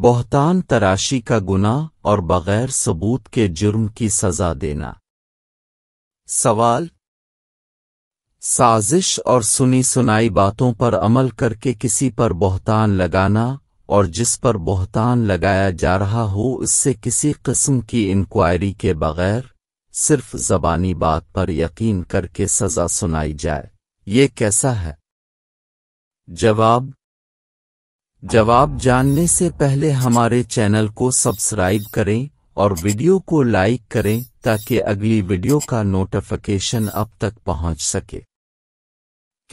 بہتان تراشی کا گناہ اور بغیر ثبوت کے جرم کی سزا دینا سوال سازش اور سنی سنائی باتوں پر عمل کر کے کسی پر بہتان لگانا اور جس پر بہتان لگایا جا رہا ہو اس سے کسی قسم کی انکوائری کے بغیر صرف زبانی بات پر یقین کر کے سزا سنائی جائے یہ کیسا ہے جواب جواب جاننے سے پہلے ہمارے چینل کو سبسکرائب کریں اور ویڈیو کو لائک کریں تاکہ اگلی ویڈیو کا نوٹفکیشن اب تک پہنچ سکے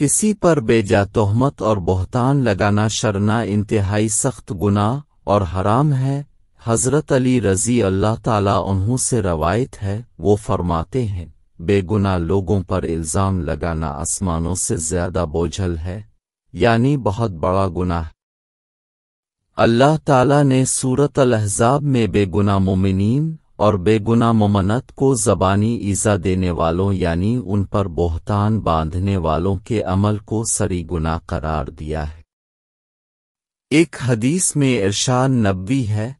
کسی پر بے جا تہمت اور بہتان لگانا شرنا انتہائی سخت گناہ اور حرام ہے حضرت علی رضی اللہ تعالی انہوں سے روایت ہے وہ فرماتے ہیں بے گناہ لوگوں پر الزام لگانا آسمانوں سے زیادہ بوجھل ہے یعنی بہت بڑا گناہ اللہ تعالیٰ نے صورت الحضاب میں بے گناہ مومنین اور بے گناہ ممنت کو زبانی ایزا دینے والوں یعنی ان پر بہتان باندھنے والوں کے عمل کو سری گناہ قرار دیا ہے ایک حدیث میں ارشان نبوی ہے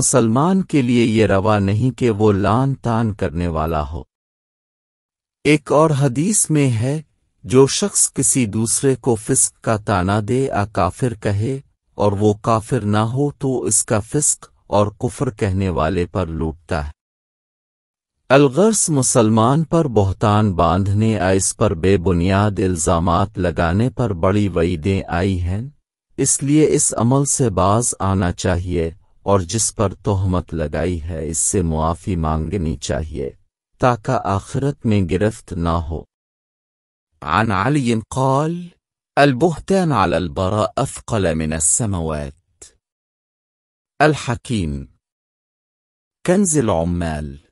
مسلمان کے لیے یہ روا نہیں کہ وہ لان تان کرنے والا ہو ایک اور حدیث میں ہے جو شخص کسی دوسرے کو فسق کا تانا دے آ کافر کہے اور وہ کافر نہ ہو تو اس کا فسق اور کفر کہنے والے پر لوٹتا ہے الغرض مسلمان پر بہتان باندھنے اس پر بے بنیاد الزامات لگانے پر بڑی وعیدیں آئی ہیں اس لیے اس عمل سے باز آنا چاہیے اور جس پر تہمت لگائی ہے اس سے معافی مانگنی چاہیے تاکہ آخرت میں گرفت نہ ہو عن قال البهتان على البراء أثقل من السموات الحكيم كنز العمال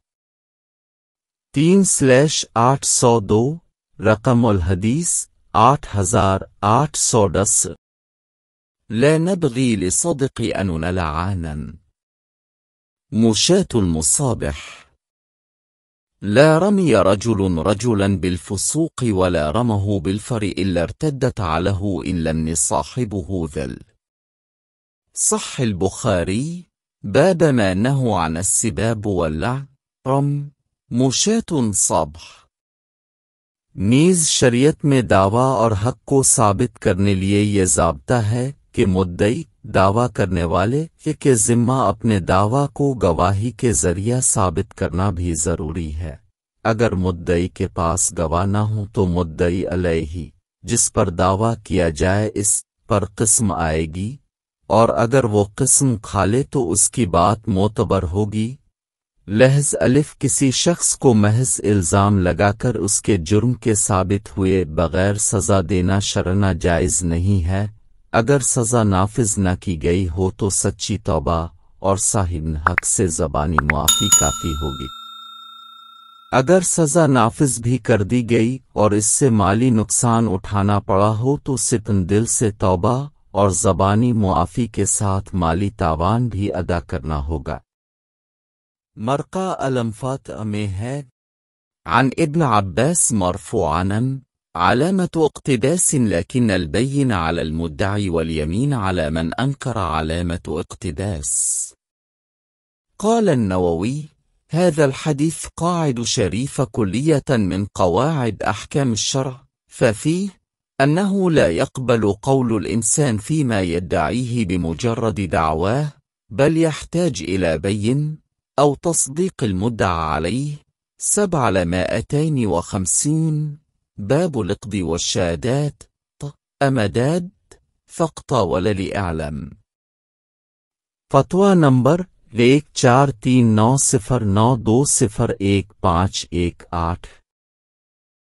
تين سلاش آت صودو رقم الهديس آت هزار آت صودس لا نبغي لصدق أن نلعانا مشاة المصابح لا رمي رجل رجلا بالفسوق ولا رمه بالفر إلا ارتدت عليه إن لم صاحبه ذل صح البخاري باب ما نهوا عن السباب واللعن رم مشاة صبح نيز شريت में दावा صابت हक को کہ مدئی دعویٰ کرنے والے کے ذمہ اپنے دعوی کو گواہی کے ذریعہ ثابت کرنا بھی ضروری ہے اگر مدئی کے پاس گواہ نہ ہوں تو مدئی علیہ ہی جس پر دعویٰ کیا جائے اس پر قسم آئے گی اور اگر وہ قسم کھا لے تو اس کی بات موتبر ہوگی لحظ الف کسی شخص کو محض الزام لگا کر اس کے جرم کے ثابت ہوئے بغیر سزا دینا شرنا جائز نہیں ہے اگر سزا نافذ نہ کی گئی ہو تو سچی توبہ اور صاحب حق سے زبانی معافی کافی ہوگی اگر سزا نافذ بھی کر دی گئی اور اس سے مالی نقصان اٹھانا پڑا ہو تو ستن دل سے توبہ اور زبانی معافی کے ساتھ مالی تاوان بھی ادا کرنا ہوگا مرکا المفت میں ہے عن ابن عباس ونن علامة اقتباس لكن البين على المدعي واليمين على من أنكر علامة اقتباس قال النووي هذا الحديث قاعد شريف كلية من قواعد أحكام الشرع ففيه أنه لا يقبل قول الإنسان فيما يدعيه بمجرد دعواه بل يحتاج إلى بين أو تصديق المدعى عليه سبع لمائتين وخمسين باب الإقض والشادات أمداد فقط ولا لإعلم فتوى نمبر ليك چار تين نو صفر نو دو صفر ایک پانچ ایک آٹھ